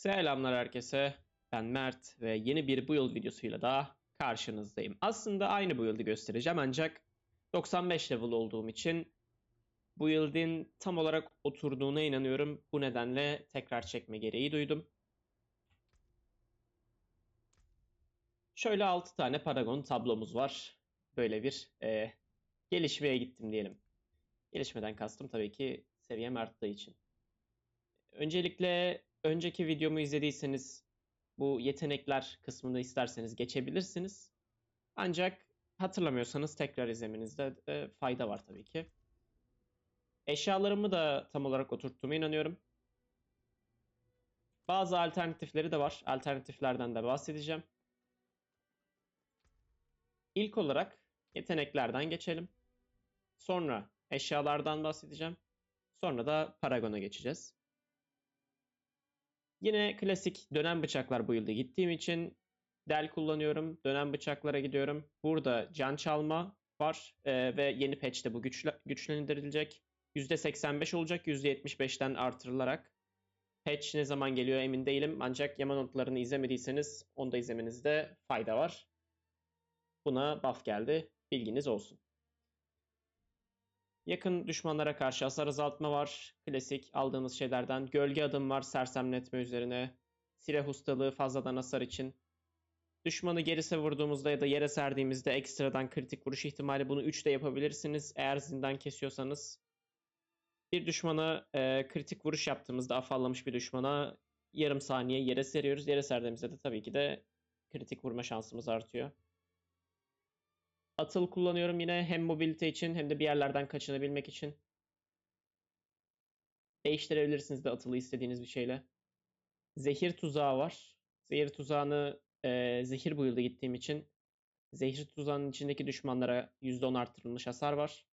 Selamlar herkese. Ben Mert ve yeni bir bu yıl videosuyla da karşınızdayım. Aslında aynı bu yıldı göstereceğim ancak 95 level olduğum için bu yıldın tam olarak oturduğuna inanıyorum. Bu nedenle tekrar çekme gereği duydum. Şöyle 6 tane Paragon tablomuz var. Böyle bir e, gelişmeye gittim diyelim. Gelişmeden kastım tabii ki seviyem arttığı için. Öncelikle Önceki videomu izlediyseniz bu yetenekler kısmını isterseniz geçebilirsiniz. Ancak hatırlamıyorsanız tekrar izlemenizde de fayda var tabii ki. Eşyalarımı da tam olarak oturttuğuma inanıyorum. Bazı alternatifleri de var. Alternatiflerden de bahsedeceğim. İlk olarak yeteneklerden geçelim. Sonra eşyalardan bahsedeceğim. Sonra da Paragon'a geçeceğiz. Yine klasik dönem bıçaklar bu yılda gittiğim için del kullanıyorum. Dönem bıçaklara gidiyorum. Burada can çalma var e, ve yeni patch'te bu güçle, güçlendirilecek. %85 olacak %75'ten artırılarak. Patch ne zaman geliyor emin değilim ancak yama notlarını izlemediyseniz onu da izlemenizde fayda var. Buna buff geldi. Bilginiz olsun. Yakın düşmanlara karşı hasar azaltma var. Klasik aldığımız şeylerden. Gölge adım var sersemletme üzerine. Silah ustalığı fazladan hasar için. Düşmanı geri vurduğumuzda ya da yere serdiğimizde ekstradan kritik vuruş ihtimali bunu 3 de yapabilirsiniz. Eğer zindan kesiyorsanız bir düşmana e, kritik vuruş yaptığımızda afallamış bir düşmana yarım saniye yere seriyoruz. Yere serdiğimizde de tabii ki de kritik vurma şansımız artıyor. Atıl kullanıyorum yine hem mobilite için hem de bir yerlerden kaçınabilmek için. Değiştirebilirsiniz de atılı istediğiniz bir şeyle. Zehir tuzağı var. Zehir tuzağını e, zehir build'a gittiğim için zehir tuzağının içindeki düşmanlara %10 arttırılmış hasar var.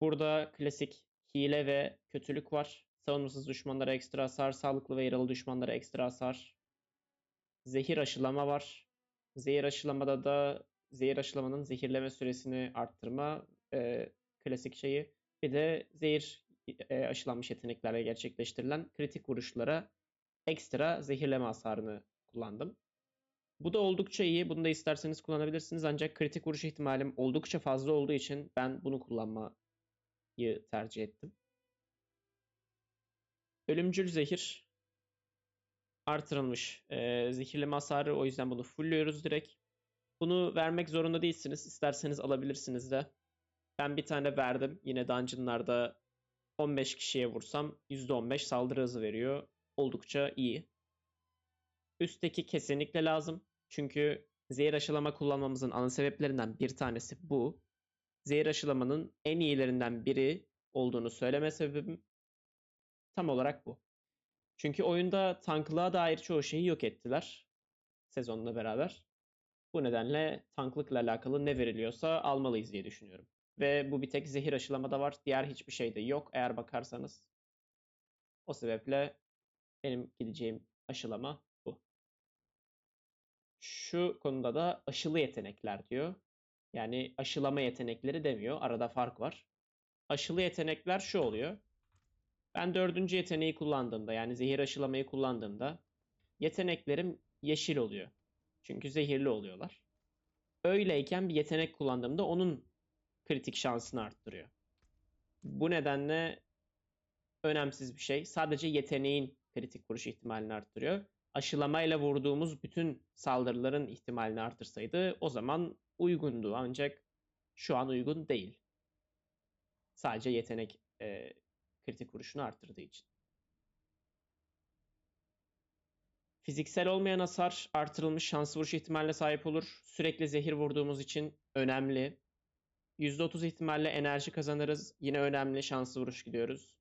Burada klasik hile ve kötülük var. Savunmasız düşmanlara ekstra hasar, sağlıklı ve yaralı düşmanlara ekstra hasar. Zehir aşılama var. Zehir aşılamada da zehir aşılamanın zehirleme süresini arttırma e, klasik şeyi. Bir de zehir e, aşılanmış yeteneklerle gerçekleştirilen kritik vuruşlara ekstra zehirleme hasarını kullandım. Bu da oldukça iyi. Bunu da isterseniz kullanabilirsiniz. Ancak kritik vuruş ihtimalim oldukça fazla olduğu için ben bunu kullanmayı tercih ettim. Ölümcül zehir artırılmış. E, zehirleme hasarı o yüzden bunu fullüyoruz direkt. Bunu vermek zorunda değilsiniz. İsterseniz alabilirsiniz de. Ben bir tane verdim. Yine dungeonlarda 15 kişiye vursam %15 saldırı hızı veriyor. Oldukça iyi. Üstteki kesinlikle lazım. Çünkü zehir aşılama kullanmamızın ana sebeplerinden bir tanesi bu. Zehir aşılamanın en iyilerinden biri olduğunu söyleme sebebim tam olarak bu. Çünkü oyunda tanklığa dair çoğu şeyi yok ettiler sezonla beraber. Bu nedenle tanklıkla alakalı ne veriliyorsa almalıyız diye düşünüyorum. Ve bu bir tek zehir aşılamada var. Diğer hiçbir şey de yok eğer bakarsanız. O sebeple benim gideceğim aşılama bu. Şu konuda da aşılı yetenekler diyor. Yani aşılama yetenekleri demiyor. Arada fark var. Aşılı yetenekler şu oluyor. Ben dördüncü yeteneği kullandığımda yani zehir aşılamayı kullandığımda yeteneklerim yeşil oluyor. Çünkü zehirli oluyorlar. Öyleyken bir yetenek kullandığımda onun kritik şansını arttırıyor. Bu nedenle önemsiz bir şey. Sadece yeteneğin kritik vuruş ihtimalini arttırıyor. Aşılamayla vurduğumuz bütün saldırıların ihtimalini artırsaydı o zaman uygundu ancak şu an uygun değil. Sadece yetenek e, kritik vuruşunu arttırdığı için. Fiziksel olmayan hasar artırılmış şanslı vuruş ihtimaline sahip olur. Sürekli zehir vurduğumuz için önemli. %30 ihtimalle enerji kazanırız. Yine önemli şanslı vuruş gidiyoruz.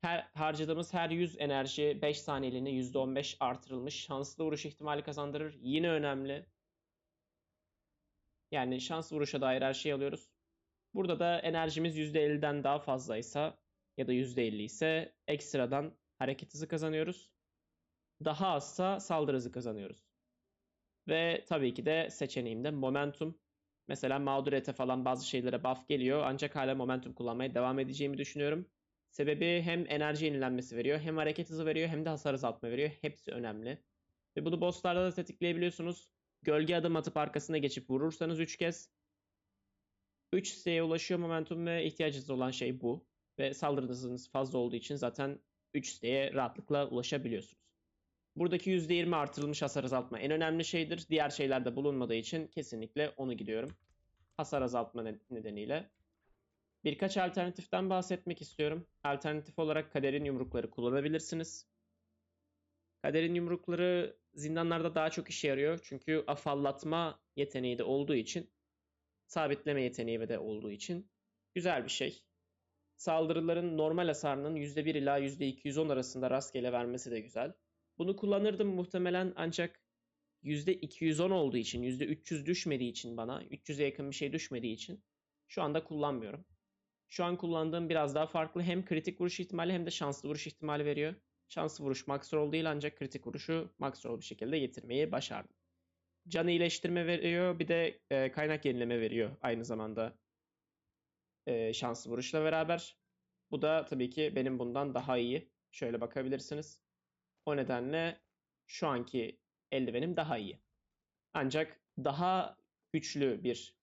Her, harcadığımız her 100 enerji 5 saniyeliğine %15 artırılmış şanslı vuruş ihtimali kazandırır. Yine önemli. Yani şans vuruşa dair her şeyi alıyoruz. Burada da enerjimiz %50'den daha fazlaysa ya da %50 ise ekstradan hareket hızı kazanıyoruz daha azsa saldırı hızı kazanıyoruz. Ve tabii ki de seçeneğimde momentum. Mesela mağduriyete falan bazı şeylere buff geliyor ancak hala momentum kullanmaya devam edeceğimi düşünüyorum. Sebebi hem enerji yenilenmesi veriyor, hem hareket hızı veriyor, hem de hasar azaltma veriyor. Hepsi önemli. Ve bunu bosslarda da tetikleyebiliyorsunuz. Gölge adım atıp arkasına geçip vurursanız 3 kez 3 siteye ulaşıyor momentum ve ihtiyacınız olan şey bu. Ve saldırı fazla olduğu için zaten 3 siteye rahatlıkla ulaşabiliyorsunuz. Buradaki %20 artırılmış hasar azaltma en önemli şeydir. Diğer şeylerde bulunmadığı için kesinlikle onu gidiyorum. Hasar azaltma nedeniyle. Birkaç alternatiften bahsetmek istiyorum. Alternatif olarak kaderin yumrukları kullanabilirsiniz. Kaderin yumrukları zindanlarda daha çok işe yarıyor. Çünkü afallatma yeteneği de olduğu için, sabitleme yeteneği de olduğu için güzel bir şey. Saldırıların normal hasarının %1 ila %210 arasında rastgele vermesi de güzel. Bunu kullanırdım muhtemelen ancak %210 olduğu için, %300 düşmediği için bana, 300'e yakın bir şey düşmediği için şu anda kullanmıyorum. Şu an kullandığım biraz daha farklı. Hem kritik vuruş ihtimali hem de şanslı vuruş ihtimali veriyor. Şanslı vuruş max roll değil ancak kritik vuruşu max roll bir şekilde getirmeyi başardım. Can iyileştirme veriyor bir de e, kaynak yenileme veriyor aynı zamanda e, şanslı vuruşla beraber. Bu da tabii ki benim bundan daha iyi. Şöyle bakabilirsiniz. O nedenle şu anki eldivenim daha iyi. Ancak daha güçlü bir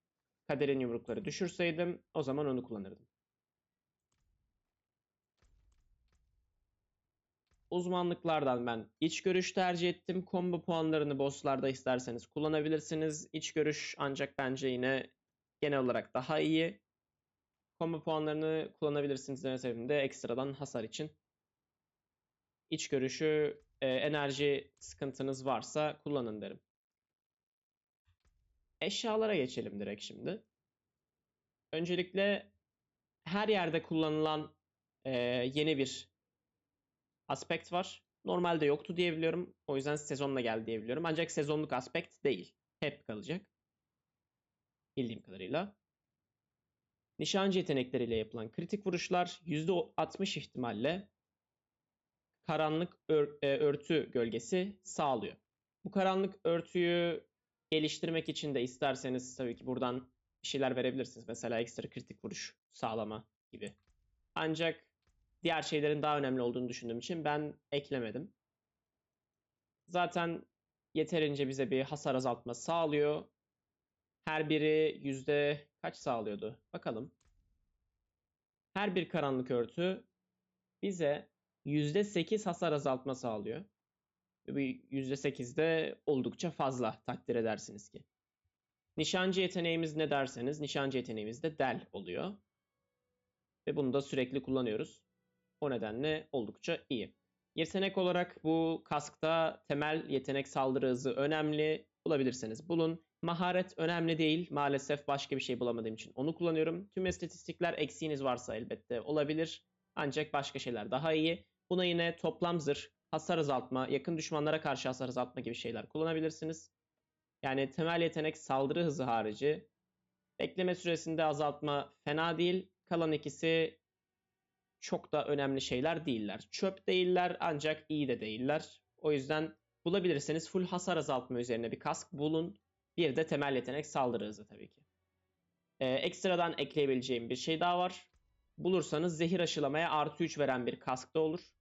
kaderin yumrukları düşürseydim o zaman onu kullanırdım. Uzmanlıklardan ben iç görüş tercih ettim. Combo puanlarını bosslarda isterseniz kullanabilirsiniz. İç görüş ancak bence yine genel olarak daha iyi. Combo puanlarını kullanabilirsiniz deme de ekstradan hasar için iç görüşü e, enerji sıkıntınız varsa kullanın derim. Eşyalara geçelim direkt şimdi. Öncelikle her yerde kullanılan e, yeni bir aspekt var. Normalde yoktu diyebiliyorum. O yüzden sezonla geldi diyebiliyorum. Ancak sezonluk aspekt değil. Hep kalacak. Bildiğim kadarıyla. Nişancı yetenekleriyle yapılan kritik vuruşlar %60 ihtimalle karanlık ör, e, örtü gölgesi sağlıyor. Bu karanlık örtüyü geliştirmek için de isterseniz tabii ki buradan bir şeyler verebilirsiniz. Mesela ekstra kritik vuruş sağlama gibi. Ancak diğer şeylerin daha önemli olduğunu düşündüğüm için ben eklemedim. Zaten yeterince bize bir hasar azaltma sağlıyor. Her biri yüzde kaç sağlıyordu? Bakalım. Her bir karanlık örtü bize %8 hasar azaltma sağlıyor. Bu %8 de oldukça fazla takdir edersiniz ki. Nişancı yeteneğimiz ne derseniz nişancı yeteneğimiz de del oluyor. Ve bunu da sürekli kullanıyoruz. O nedenle oldukça iyi. Yetenek olarak bu kaskta temel yetenek saldırı hızı önemli. Bulabilirseniz bulun. Maharet önemli değil. Maalesef başka bir şey bulamadığım için onu kullanıyorum. Tüm istatistikler eksiğiniz varsa elbette olabilir. Ancak başka şeyler daha iyi. Buna yine toplam zırh, hasar azaltma, yakın düşmanlara karşı hasar azaltma gibi şeyler kullanabilirsiniz. Yani temel yetenek saldırı hızı harici. Bekleme süresinde azaltma fena değil. Kalan ikisi çok da önemli şeyler değiller. Çöp değiller ancak iyi de değiller. O yüzden bulabilirseniz full hasar azaltma üzerine bir kask bulun. Bir de temel yetenek saldırı hızı tabii ki. Ee, ekstradan ekleyebileceğim bir şey daha var. Bulursanız zehir aşılamaya artı 3 veren bir kask da olur.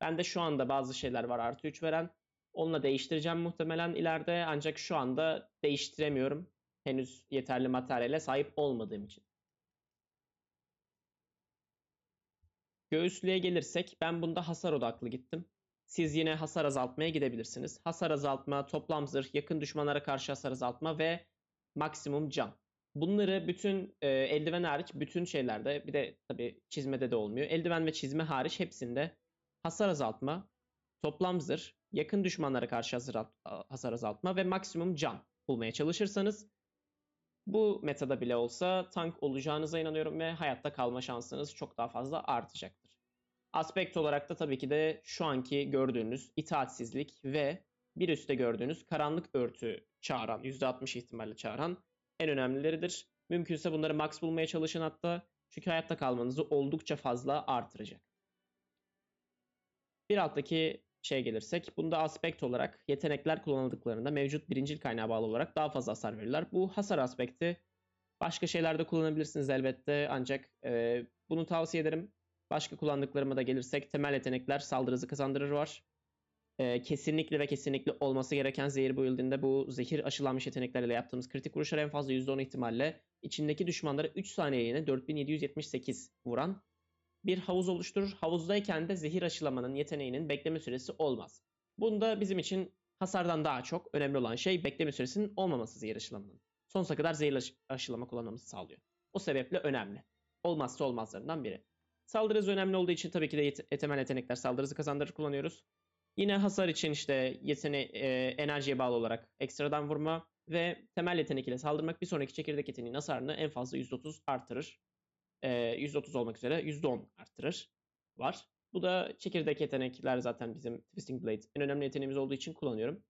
Ben de şu anda bazı şeyler var artı 3 veren. Onunla değiştireceğim muhtemelen ileride ancak şu anda değiştiremiyorum. Henüz yeterli materyale sahip olmadığım için. Göğüslüğe gelirsek ben bunda hasar odaklı gittim. Siz yine hasar azaltmaya gidebilirsiniz. Hasar azaltma, toplam zırh, yakın düşmanlara karşı hasar azaltma ve maksimum can. Bunları bütün e, eldiven hariç bütün şeylerde bir de tabi çizmede de olmuyor. Eldiven ve çizme hariç hepsinde hasar azaltma, toplam zırh, yakın düşmanlara karşı hasar azaltma ve maksimum can bulmaya çalışırsanız bu metada bile olsa tank olacağınıza inanıyorum ve hayatta kalma şansınız çok daha fazla artacaktır. Aspekt olarak da tabii ki de şu anki gördüğünüz itaatsizlik ve bir üstte gördüğünüz karanlık örtü çağıran, %60 ihtimalle çağıran en önemlileridir. Mümkünse bunları max bulmaya çalışın hatta çünkü hayatta kalmanızı oldukça fazla artıracak. Bir alttaki şeye gelirsek bunda aspekt olarak yetenekler kullanıldıklarında mevcut birincil kaynağa bağlı olarak daha fazla hasar verirler. Bu hasar aspekti başka şeylerde kullanabilirsiniz elbette ancak e, bunu tavsiye ederim. Başka kullandıklarıma da gelirsek temel yetenekler saldırı hızı kazandırır var. E, kesinlikle ve kesinlikle olması gereken zehir build'inde bu zehir aşılanmış yeteneklerle yaptığımız kritik vuruşlar en fazla %10 ihtimalle içindeki düşmanları 3 yine 4778 vuran bir havuz oluşturur. Havuzdayken de zehir aşılamanın yeteneğinin bekleme süresi olmaz. Bunda bizim için hasardan daha çok önemli olan şey bekleme süresinin olmaması zehir aşılamanın. Sonsuza kadar zehir aşılama kullanmamızı sağlıyor. O sebeple önemli. Olmazsa olmazlarından biri. Saldırı hızı önemli olduğu için tabii ki de temel yetenekler saldırı hızı kazandırır kullanıyoruz. Yine hasar için işte yetene e, enerjiye bağlı olarak ekstradan vurma ve temel yetenek ile saldırmak bir sonraki çekirdek yeteneğin hasarını en fazla %30 artırır. 130 olmak üzere %10 arttırır var. Bu da çekirdek yetenekler zaten bizim Twisting Blade en önemli yeteneğimiz olduğu için kullanıyorum.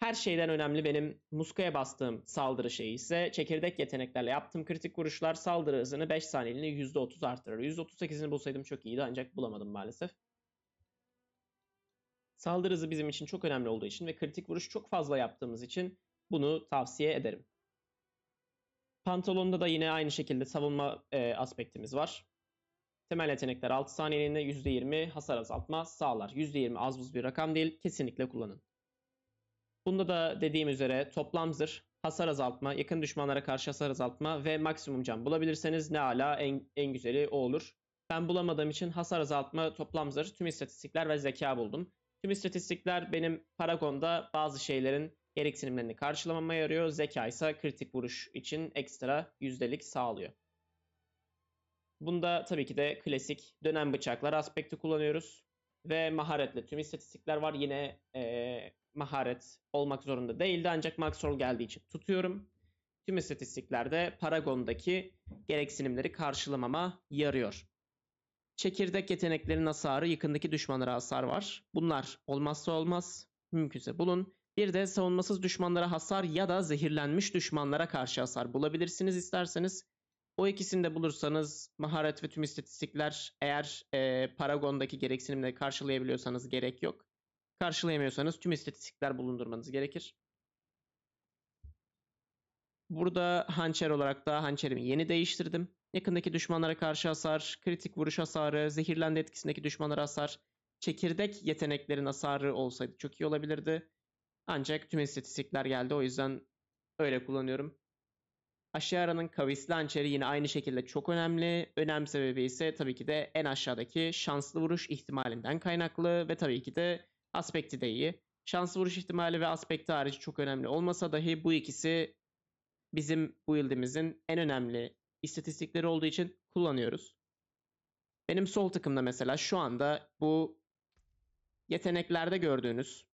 Her şeyden önemli benim muskaya bastığım saldırı şeyi ise çekirdek yeteneklerle yaptığım kritik vuruşlar saldırı hızını 5 saniyeliğine %30 artırır. %38'ini bulsaydım çok iyiydi ancak bulamadım maalesef. Saldırı hızı bizim için çok önemli olduğu için ve kritik vuruş çok fazla yaptığımız için bunu tavsiye ederim. Pantalonda da yine aynı şekilde savunma e, aspektimiz var. Temel yetenekler 6 saniyeliğinde %20 hasar azaltma sağlar. %20 az buz bir rakam değil. Kesinlikle kullanın. Bunda da dediğim üzere toplam zırh, hasar azaltma, yakın düşmanlara karşı hasar azaltma ve maksimum can bulabilirseniz ne ala en, en güzeli o olur. Ben bulamadığım için hasar azaltma, toplam zırh, tüm istatistikler ve zeka buldum. Tüm istatistikler benim Paragon'da bazı şeylerin gereksinimlerini karşılamaya yarıyor. Zeka ise kritik vuruş için ekstra yüzdelik sağlıyor. Bunda tabii ki de klasik dönem bıçaklar aspekti kullanıyoruz. Ve maharetle tüm istatistikler var. Yine ee, maharet olmak zorunda değildi ancak Maxwell geldiği için tutuyorum. Tüm istatistiklerde Paragon'daki gereksinimleri karşılamama yarıyor. Çekirdek yeteneklerinin hasarı, yakındaki düşmanlara hasar var. Bunlar olmazsa olmaz, mümkünse bulun. Bir de savunmasız düşmanlara hasar ya da zehirlenmiş düşmanlara karşı hasar bulabilirsiniz isterseniz. O ikisini de bulursanız maharet ve tüm istatistikler eğer e, Paragon'daki gereksinimle karşılayabiliyorsanız gerek yok. Karşılayamıyorsanız tüm istatistikler bulundurmanız gerekir. Burada hançer olarak da hançerimi yeni değiştirdim. Yakındaki düşmanlara karşı hasar, kritik vuruş hasarı, zehirlendi etkisindeki düşmanlara hasar, çekirdek yeteneklerin hasarı olsaydı çok iyi olabilirdi. Ancak tüm istatistikler geldi o yüzden öyle kullanıyorum. Aşiara'nın kavisli hançeri yine aynı şekilde çok önemli. Önem sebebi ise tabii ki de en aşağıdaki şanslı vuruş ihtimalinden kaynaklı ve tabii ki de aspekti de iyi. Şanslı vuruş ihtimali ve aspekti harici çok önemli olmasa dahi bu ikisi bizim bu yıldımızın en önemli istatistikleri olduğu için kullanıyoruz. Benim sol takımda mesela şu anda bu yeteneklerde gördüğünüz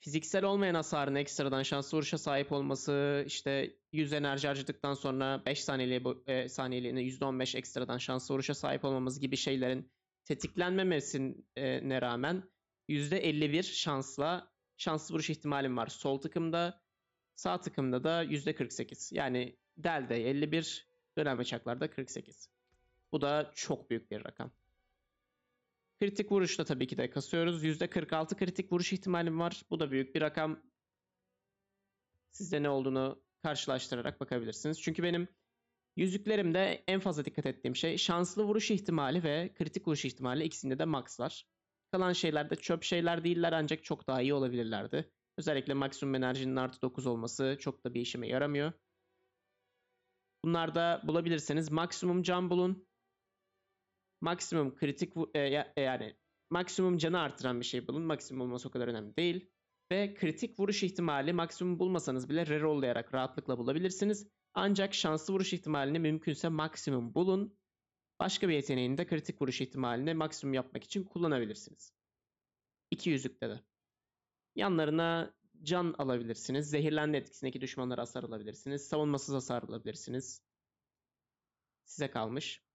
fiziksel olmayan hasarın ekstradan şanslı vuruşa sahip olması işte 100 enerji harcadıktan sonra 5 saniyeliğe, e, saniyeliğine %15 ekstradan şanslı vuruşa sahip olmamız gibi şeylerin tetiklenmemesine rağmen %51 şansla şanslı vuruş ihtimalim var sol tıkımda. Sağ tıkımda da %48. Yani Delde 51, dönem bıçaklarda 48. Bu da çok büyük bir rakam. Kritik vuruşla tabii ki de kasıyoruz. %46 kritik vuruş ihtimalim var. Bu da büyük bir rakam. Sizde ne olduğunu karşılaştırarak bakabilirsiniz. Çünkü benim yüzüklerimde en fazla dikkat ettiğim şey şanslı vuruş ihtimali ve kritik vuruş ihtimali ikisinde de maxlar. Kalan şeyler de çöp şeyler değiller ancak çok daha iyi olabilirlerdi. Özellikle maksimum enerjinin artı 9 olması çok da bir işime yaramıyor. Bunlarda bulabilirseniz maksimum can bulun maksimum kritik e, e, yani maksimum canı artıran bir şey bulun. Maksimum olması o kadar önemli değil. Ve kritik vuruş ihtimali maksimum bulmasanız bile rerollayarak rahatlıkla bulabilirsiniz. Ancak şanslı vuruş ihtimalini mümkünse maksimum bulun. Başka bir yeteneğini de kritik vuruş ihtimalini maksimum yapmak için kullanabilirsiniz. İki yüzükte de. Yanlarına can alabilirsiniz. Zehirlenme etkisindeki düşmanlara hasar alabilirsiniz. Savunmasız hasar alabilirsiniz. Size kalmış.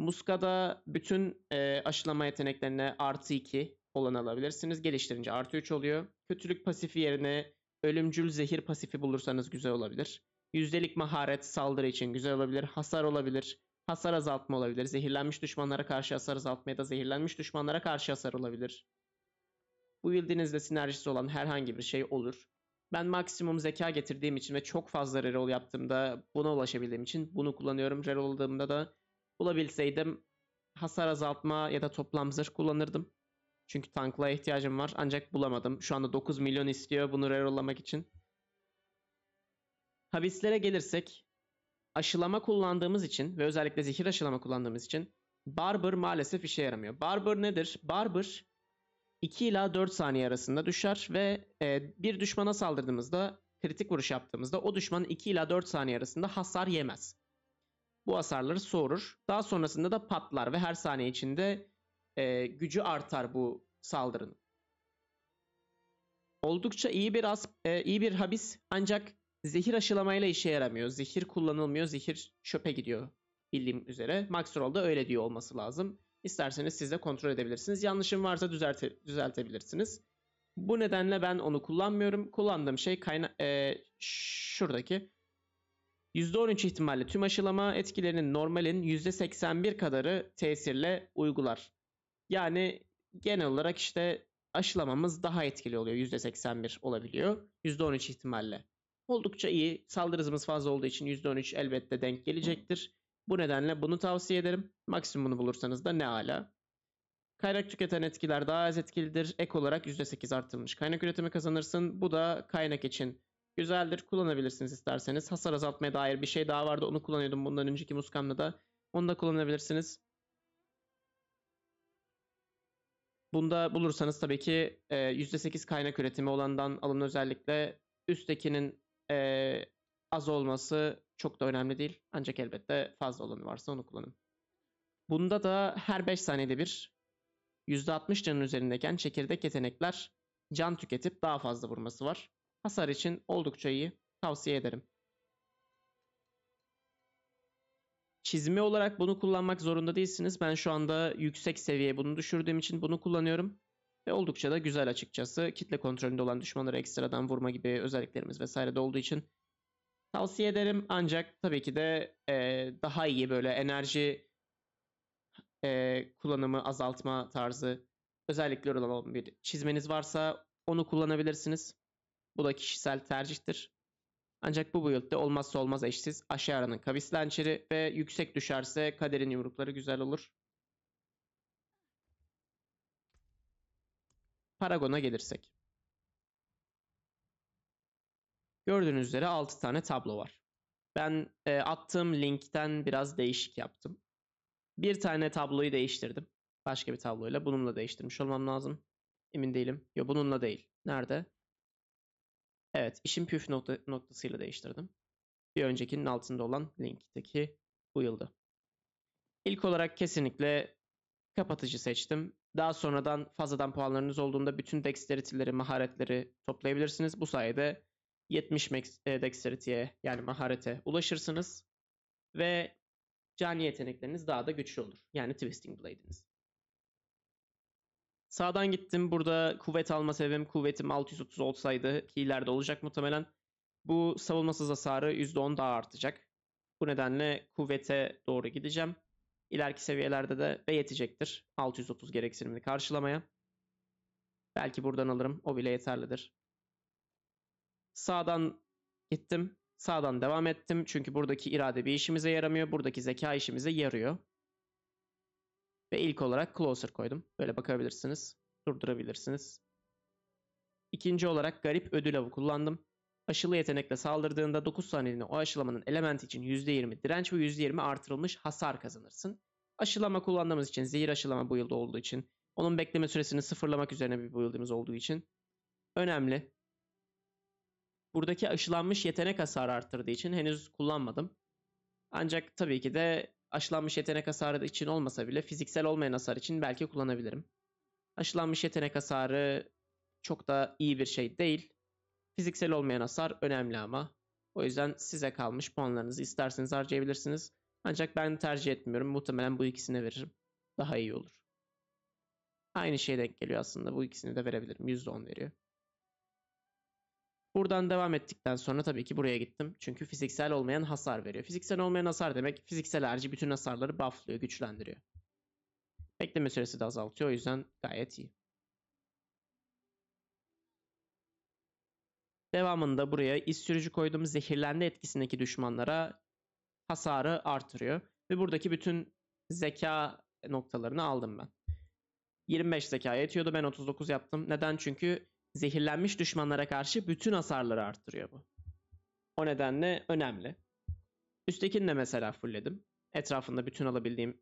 Muska'da bütün e, aşılama yeteneklerine artı 2 olan alabilirsiniz. Geliştirince artı 3 oluyor. Kötülük pasifi yerine ölümcül zehir pasifi bulursanız güzel olabilir. Yüzdelik maharet saldırı için güzel olabilir. Hasar olabilir. Hasar azaltma olabilir. Zehirlenmiş düşmanlara karşı hasar azaltma ya da zehirlenmiş düşmanlara karşı hasar olabilir. Bu build'inizle sinerjisi olan herhangi bir şey olur. Ben maksimum zeka getirdiğim için ve çok fazla reroll yaptığımda buna ulaşabildiğim için bunu kullanıyorum. Reroll aldığımda da Bulabilseydim hasar azaltma ya da toplam zırh kullanırdım. Çünkü tankla ihtiyacım var ancak bulamadım. Şu anda 9 milyon istiyor bunu rerollamak için. Habislere gelirsek aşılama kullandığımız için ve özellikle zehir aşılama kullandığımız için Barber maalesef işe yaramıyor. Barber nedir? Barber 2 ila 4 saniye arasında düşer ve e, bir düşmana saldırdığımızda kritik vuruş yaptığımızda o düşman 2 ila 4 saniye arasında hasar yemez bu hasarları soğurur. Daha sonrasında da patlar ve her saniye içinde e, gücü artar bu saldırının. Oldukça iyi bir as, e, iyi bir habis ancak zehir aşılamayla işe yaramıyor. Zehir kullanılmıyor, zehir çöpe gidiyor bildiğim üzere. Maxrol da öyle diyor olması lazım. İsterseniz siz de kontrol edebilirsiniz. Yanlışım varsa düzelte, düzeltebilirsiniz. Bu nedenle ben onu kullanmıyorum. Kullandığım şey kayna e, şuradaki %13 ihtimalle tüm aşılama etkilerinin normalin %81 kadarı tesirle uygular. Yani genel olarak işte aşılamamız daha etkili oluyor. %81 olabiliyor. %13 ihtimalle. Oldukça iyi. Saldırı hızımız fazla olduğu için %13 elbette denk gelecektir. Bu nedenle bunu tavsiye ederim. Maksimumunu bulursanız da ne ala. Kaynak tüketen etkiler daha az etkilidir. Ek olarak %8 artılmış. kaynak üretimi kazanırsın. Bu da kaynak için Güzeldir. Kullanabilirsiniz isterseniz. Hasar azaltmaya dair bir şey daha vardı. Onu kullanıyordum bundan önceki Muskan'la da. Onu da kullanabilirsiniz. Bunda bulursanız tabii ki e, %8 kaynak üretimi olandan alın özellikle üsttekinin e, az olması çok da önemli değil. Ancak elbette fazla olanı varsa onu kullanın. Bunda da her 5 saniyede bir %60 canın üzerindeyken çekirdek yetenekler can tüketip daha fazla vurması var. Hasar için oldukça iyi. Tavsiye ederim. Çizme olarak bunu kullanmak zorunda değilsiniz. Ben şu anda yüksek seviyeye bunu düşürdüğüm için bunu kullanıyorum. Ve oldukça da güzel açıkçası. Kitle kontrolünde olan düşmanları ekstradan vurma gibi özelliklerimiz vesaire de olduğu için tavsiye ederim. Ancak tabii ki de e, daha iyi böyle enerji e, kullanımı azaltma tarzı özellikleri olan bir çizmeniz varsa onu kullanabilirsiniz. Bu da kişisel tercihtir. Ancak bu build'de olmazsa olmaz eşsiz aşağı aranın kavis lançeri ve yüksek düşerse kaderin yumrukları güzel olur. Paragon'a gelirsek. Gördüğünüz üzere 6 tane tablo var. Ben e, attığım linkten biraz değişik yaptım. Bir tane tabloyu değiştirdim. Başka bir tabloyla bununla değiştirmiş olmam lazım. Emin değilim. Yo bununla değil. Nerede? Evet, işin püf nokta, noktasıyla değiştirdim. Bir öncekinin altında olan linkteki bu yılda. İlk olarak kesinlikle kapatıcı seçtim. Daha sonradan fazladan puanlarınız olduğunda bütün dexterity'leri, maharetleri toplayabilirsiniz. Bu sayede 70 e, dexterity'ye yani maharete ulaşırsınız ve cani yetenekleriniz daha da güçlü olur. Yani twisting blade'iniz. Sağdan gittim. Burada kuvvet alma sebebim kuvvetim 630 olsaydı ki ileride olacak muhtemelen. Bu savunmasız hasarı %10 daha artacak. Bu nedenle kuvvete doğru gideceğim. İleriki seviyelerde de ve yetecektir 630 gereksinimini karşılamaya. Belki buradan alırım. O bile yeterlidir. Sağdan gittim. Sağdan devam ettim. Çünkü buradaki irade bir işimize yaramıyor. Buradaki zeka işimize yarıyor. Ve ilk olarak Closer koydum. Böyle bakabilirsiniz. Durdurabilirsiniz. İkinci olarak garip ödül avı kullandım. Aşılı yetenekle saldırdığında 9 saniyede o aşılamanın elementi için %20 direnç ve %20 artırılmış hasar kazanırsın. Aşılama kullandığımız için zehir aşılama build olduğu için onun bekleme süresini sıfırlamak üzerine bir build'imiz olduğu için önemli. Buradaki aşılanmış yetenek hasarı arttırdığı için henüz kullanmadım. Ancak tabii ki de Aşılanmış yetenek hasarı için olmasa bile fiziksel olmayan hasar için belki kullanabilirim. Aşılanmış yetenek hasarı çok da iyi bir şey değil. Fiziksel olmayan hasar önemli ama. O yüzden size kalmış puanlarınızı isterseniz harcayabilirsiniz. Ancak ben tercih etmiyorum. Muhtemelen bu ikisine veririm. Daha iyi olur. Aynı şey denk geliyor aslında. Bu ikisini de verebilirim. %10 veriyor. Buradan devam ettikten sonra tabii ki buraya gittim. Çünkü fiziksel olmayan hasar veriyor. Fiziksel olmayan hasar demek fiziksel harici bütün hasarları bufflıyor, güçlendiriyor. Bekleme süresi de azaltıyor. O yüzden gayet iyi. Devamında buraya iz sürücü koydum. Zehirlenme etkisindeki düşmanlara hasarı artırıyor. Ve buradaki bütün zeka noktalarını aldım ben. 25 zeka yetiyordu. Ben 39 yaptım. Neden? Çünkü zehirlenmiş düşmanlara karşı bütün hasarları arttırıyor bu. O nedenle önemli. Üsttekini de mesela fullledim. Etrafında bütün alabildiğim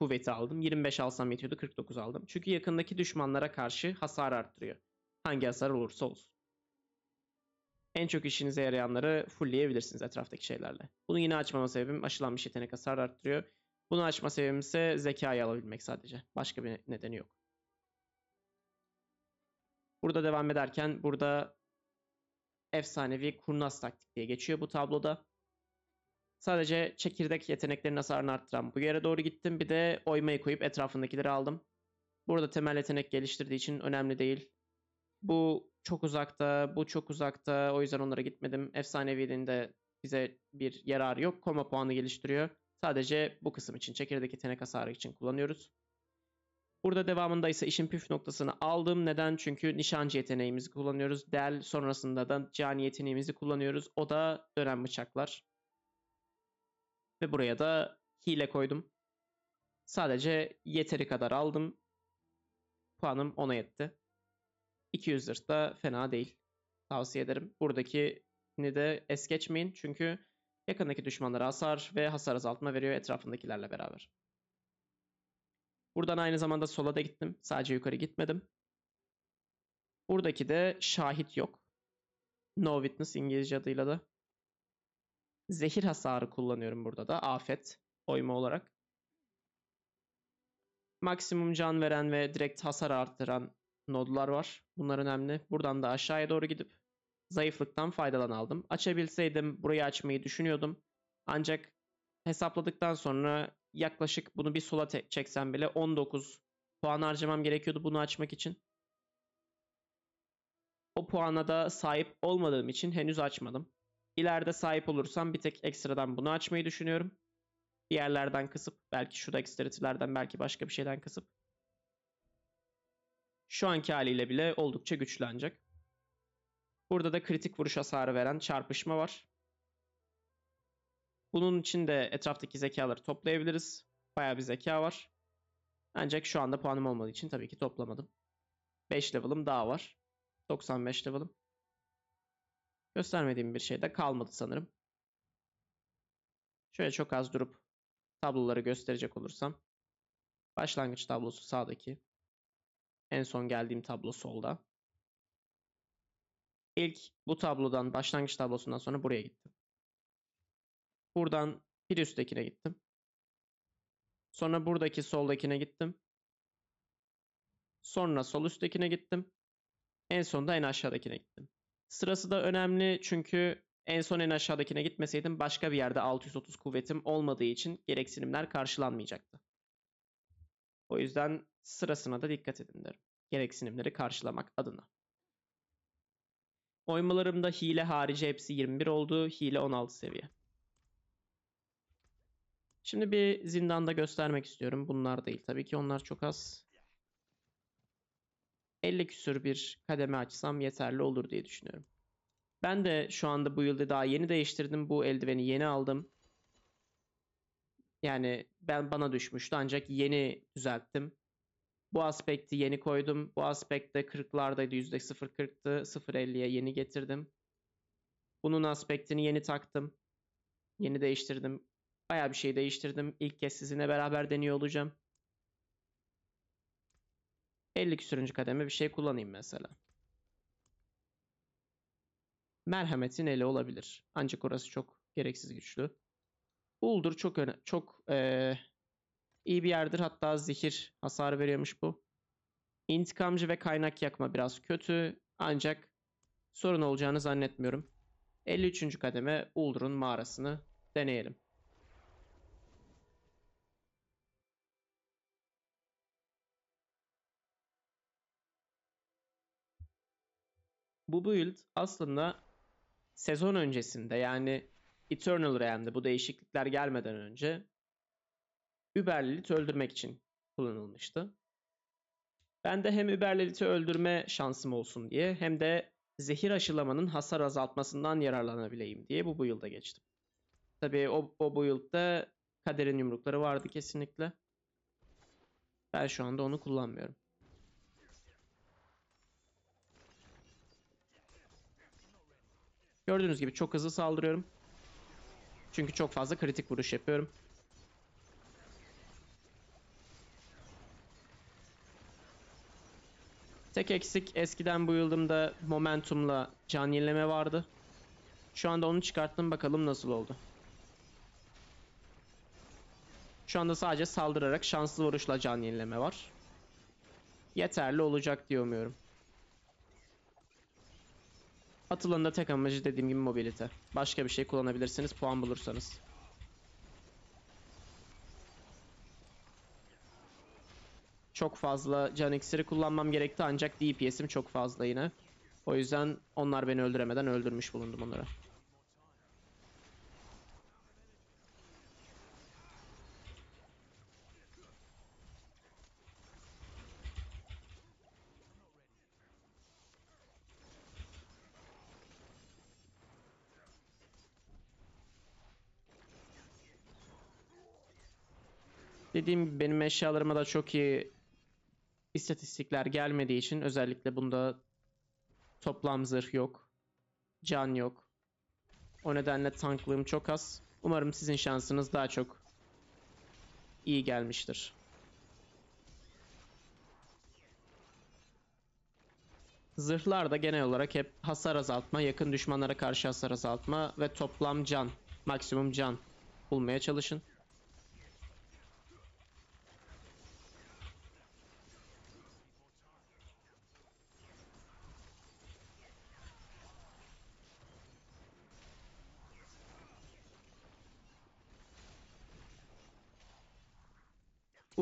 kuvveti aldım. 25 alsam yetiyordu 49 aldım. Çünkü yakındaki düşmanlara karşı hasar arttırıyor. Hangi hasar olursa olsun. En çok işinize yarayanları fullleyebilirsiniz etraftaki şeylerle. Bunu yine açmama sebebim aşılanmış yetenek hasar arttırıyor. Bunu açma sebebim ise zekayı alabilmek sadece. Başka bir nedeni yok. Burada devam ederken burada efsanevi kurnaz taktik diye geçiyor bu tabloda. Sadece çekirdek yeteneklerinin hasarını arttıran bu yere doğru gittim. Bir de oymayı koyup etrafındakileri aldım. Burada temel yetenek geliştirdiği için önemli değil. Bu çok uzakta, bu çok uzakta. O yüzden onlara gitmedim. Efsaneviliğin de bize bir yararı yok. Koma puanı geliştiriyor. Sadece bu kısım için çekirdek yetenek hasarı için kullanıyoruz. Burada devamında ise işin püf noktasını aldım. Neden? Çünkü nişancı yeteneğimizi kullanıyoruz. Del sonrasında da cani yeteneğimizi kullanıyoruz. O da dönen bıçaklar. Ve buraya da hile koydum. Sadece yeteri kadar aldım. Puanım ona yetti. 200 lir da fena değil. Tavsiye ederim. Buradaki ni de es geçmeyin çünkü yakındaki düşmanlara hasar ve hasar azaltma veriyor etrafındakilerle beraber. Buradan aynı zamanda sola da gittim. Sadece yukarı gitmedim. Buradaki de şahit yok. No witness İngilizce adıyla da. Zehir hasarı kullanıyorum burada da. Afet oyma olarak. Maksimum can veren ve direkt hasar arttıran nodlar var. Bunlar önemli. Buradan da aşağıya doğru gidip zayıflıktan faydalan aldım. Açabilseydim burayı açmayı düşünüyordum. Ancak hesapladıktan sonra yaklaşık bunu bir sola çeksem bile 19 puan harcamam gerekiyordu bunu açmak için. O puana da sahip olmadığım için henüz açmadım. İleride sahip olursam bir tek ekstradan bunu açmayı düşünüyorum. Bir yerlerden kısıp belki şu dexterity'lerden belki başka bir şeyden kısıp. Şu anki haliyle bile oldukça güçlenecek. Burada da kritik vuruş hasarı veren çarpışma var. Bunun için de etraftaki zekaları toplayabiliriz. Baya bir zeka var. Ancak şu anda puanım olmadığı için tabii ki toplamadım. 5 level'ım daha var. 95 level'ım. Göstermediğim bir şey de kalmadı sanırım. Şöyle çok az durup tabloları gösterecek olursam. Başlangıç tablosu sağdaki. En son geldiğim tablo solda. İlk bu tablodan, başlangıç tablosundan sonra buraya gittim. Buradan bir üsttekine gittim. Sonra buradaki soldakine gittim. Sonra sol üsttekine gittim. En sonunda en aşağıdakine gittim. Sırası da önemli çünkü en son en aşağıdakine gitmeseydim başka bir yerde 630 kuvvetim olmadığı için gereksinimler karşılanmayacaktı. O yüzden sırasına da dikkat edin derim. Gereksinimleri karşılamak adına. Oymalarımda hile harici hepsi 21 oldu. Hile 16 seviye. Şimdi bir zindanda göstermek istiyorum. Bunlar değil tabii ki onlar çok az. 50 küsür bir kademe açsam yeterli olur diye düşünüyorum. Ben de şu anda bu yılda daha yeni değiştirdim. Bu eldiveni yeni aldım. Yani ben bana düşmüştü ancak yeni düzelttim. Bu aspekti yeni koydum. Bu aspekte 40'lardaydı. %0.40'tı. 0.50'ye yeni getirdim. Bunun aspektini yeni taktım. Yeni değiştirdim. Baya bir şey değiştirdim. İlk kez sizinle beraber deniyor olacağım. 50 küsürüncü kademe bir şey kullanayım mesela. Merhametin eli olabilir. Ancak orası çok gereksiz güçlü. Uldur çok öne çok ee, iyi bir yerdir. Hatta zehir hasar veriyormuş bu. İntikamcı ve kaynak yakma biraz kötü. Ancak sorun olacağını zannetmiyorum. 53. kademe Uldur'un mağarasını deneyelim. bu build aslında sezon öncesinde yani Eternal Realm'de bu değişiklikler gelmeden önce Überlilith'i öldürmek için kullanılmıştı. Ben de hem Überlilith'i öldürme şansım olsun diye hem de zehir aşılamanın hasar azaltmasından yararlanabileyim diye bu build'a geçtim. Tabii o, o build'da kaderin yumrukları vardı kesinlikle. Ben şu anda onu kullanmıyorum. Gördüğünüz gibi çok hızlı saldırıyorum. Çünkü çok fazla kritik vuruş yapıyorum. Tek eksik eskiden bu yıldımda momentumla can yenileme vardı. Şu anda onu çıkarttım bakalım nasıl oldu. Şu anda sadece saldırarak şanslı vuruşla can yenileme var. Yeterli olacak diye umuyorum. Atılanın da tek amacı dediğim gibi mobilite. Başka bir şey kullanabilirsiniz puan bulursanız. Çok fazla can iksiri kullanmam gerekti ancak DPS'im çok fazla yine. O yüzden onlar beni öldüremeden öldürmüş bulundum onlara. Dediğim gibi benim eşyalarıma da çok iyi istatistikler gelmediği için özellikle bunda toplam zırh yok. Can yok. O nedenle tanklığım çok az. Umarım sizin şansınız daha çok iyi gelmiştir. Zırhlar da genel olarak hep hasar azaltma, yakın düşmanlara karşı hasar azaltma ve toplam can, maksimum can bulmaya çalışın.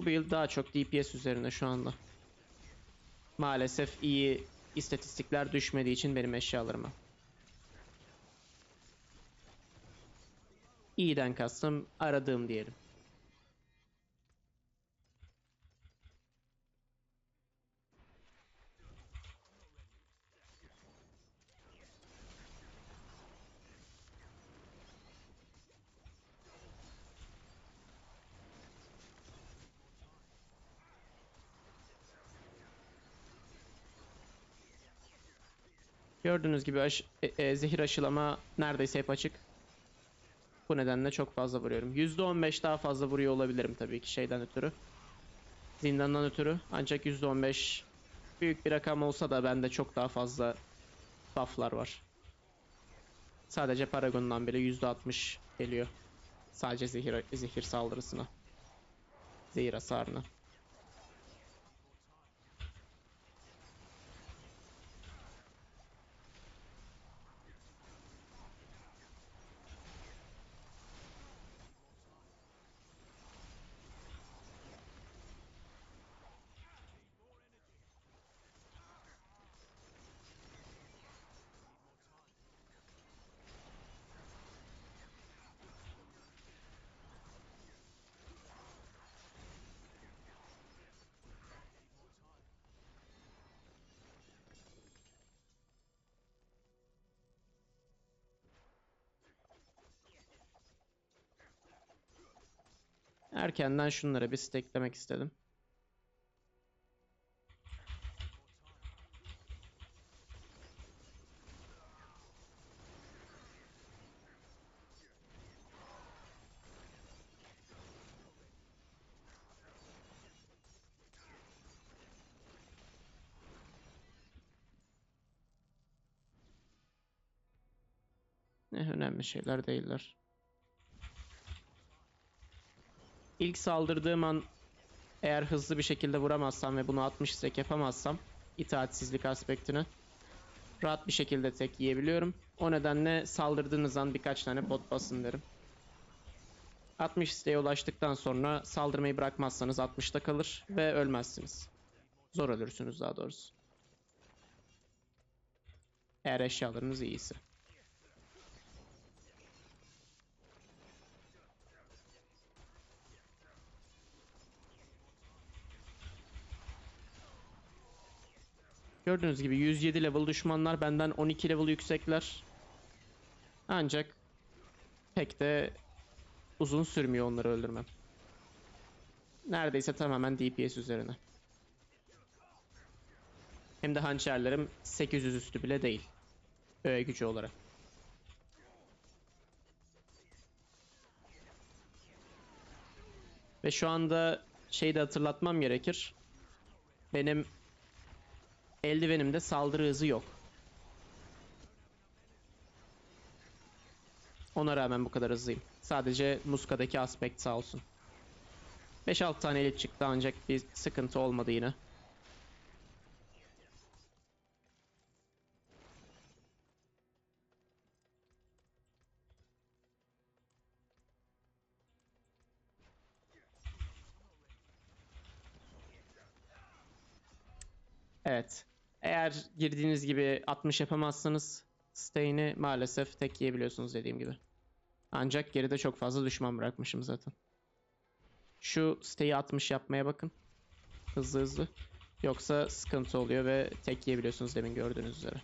Bu yıl daha çok DPS üzerine şu anda. Maalesef iyi istatistikler düşmediği için benim eşyalarıma. İyiden kastım aradığım diyelim. Gördüğünüz gibi aş e e zehir aşılama neredeyse hep açık. Bu nedenle çok fazla vuruyorum. %15 daha fazla vuruyor olabilirim tabii ki şeyden ötürü. Zindandan ötürü. Ancak %15 büyük bir rakam olsa da bende çok daha fazla bufflar var. Sadece Paragon'dan bile %60 geliyor. Sadece zehir, zehir saldırısına. Zehir hasarına. Erkenden şunlara bir steklemek istedim. Ne önemli şeyler değiller. İlk saldırdığım an eğer hızlı bir şekilde vuramazsam ve bunu 60 sek yapamazsam itaatsizlik aspektini rahat bir şekilde tek yiyebiliyorum. O nedenle saldırdığınız an birkaç tane pot basın derim. 60 isteğe ulaştıktan sonra saldırmayı bırakmazsanız 60'ta kalır ve ölmezsiniz. Zor ölürsünüz daha doğrusu. Eğer eşyalarınız iyiyse. Gördüğünüz gibi 107 level düşmanlar benden 12 level yüksekler. Ancak pek de uzun sürmüyor onları öldürmem. Neredeyse tamamen DPS üzerine. Hem de hançerlerim 800 üstü bile değil. Öğe gücü olarak. Ve şu anda şeyi de hatırlatmam gerekir. Benim Eldivenimde saldırı hızı yok. Ona rağmen bu kadar hızlıyım. Sadece muskadaki aspekt sağ olsun. 5-6 tane elit çıktı ancak bir sıkıntı olmadı yine. Evet. Eğer girdiğiniz gibi 60 yapamazsanız stay'ini maalesef tek yiyebiliyorsunuz dediğim gibi. Ancak geride çok fazla düşman bırakmışım zaten. Şu siteyi 60 yapmaya bakın. Hızlı hızlı. Yoksa sıkıntı oluyor ve tek yiyebiliyorsunuz demin gördüğünüz üzere.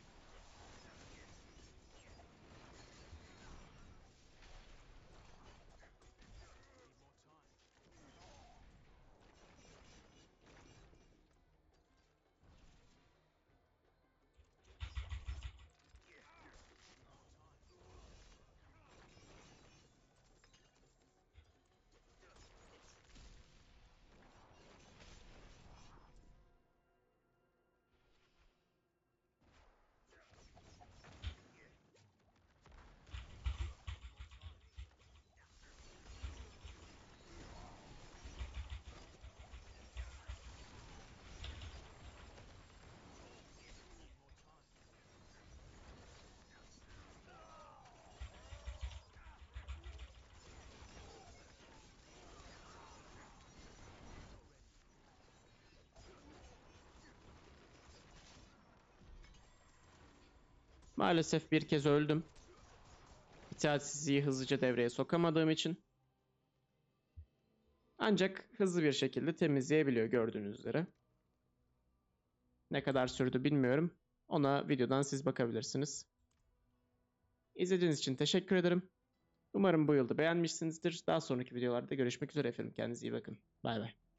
Maalesef bir kez öldüm. İtaatsizliği hızlıca devreye sokamadığım için. Ancak hızlı bir şekilde temizleyebiliyor gördüğünüz üzere. Ne kadar sürdü bilmiyorum. Ona videodan siz bakabilirsiniz. İzlediğiniz için teşekkür ederim. Umarım bu yılda beğenmişsinizdir. Daha sonraki videolarda görüşmek üzere efendim. Kendinize iyi bakın. Bay bay.